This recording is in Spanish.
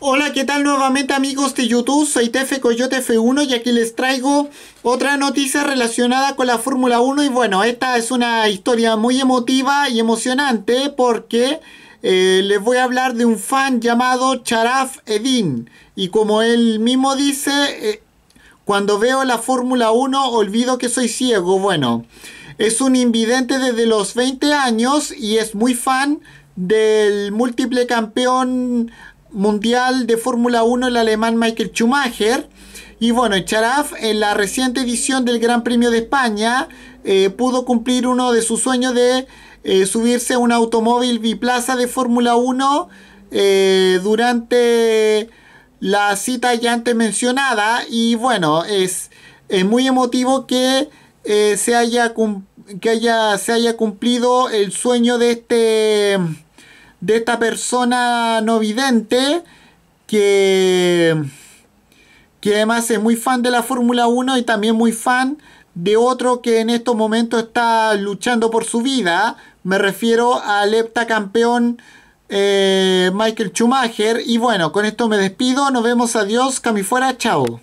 Hola, ¿qué tal nuevamente amigos de YouTube? Soy Tefe Coyote F1 y aquí les traigo otra noticia relacionada con la Fórmula 1 y bueno, esta es una historia muy emotiva y emocionante porque eh, les voy a hablar de un fan llamado Charaf Edin y como él mismo dice, eh, cuando veo la Fórmula 1 olvido que soy ciego, bueno. Es un invidente desde los 20 años y es muy fan del múltiple campeón mundial de Fórmula 1 el alemán Michael Schumacher. Y bueno, Charaf en la reciente edición del Gran Premio de España eh, pudo cumplir uno de sus sueños de eh, subirse a un automóvil biplaza de Fórmula 1 eh, durante la cita ya antes mencionada. Y bueno, es, es muy emotivo que, se, haya, que haya, se haya cumplido el sueño de este de esta persona no vidente que, que además es muy fan de la Fórmula 1 y también muy fan de otro que en estos momentos está luchando por su vida. Me refiero al heptacampeón eh, Michael Schumacher. Y bueno, con esto me despido. Nos vemos. Adiós. fuera. Chao.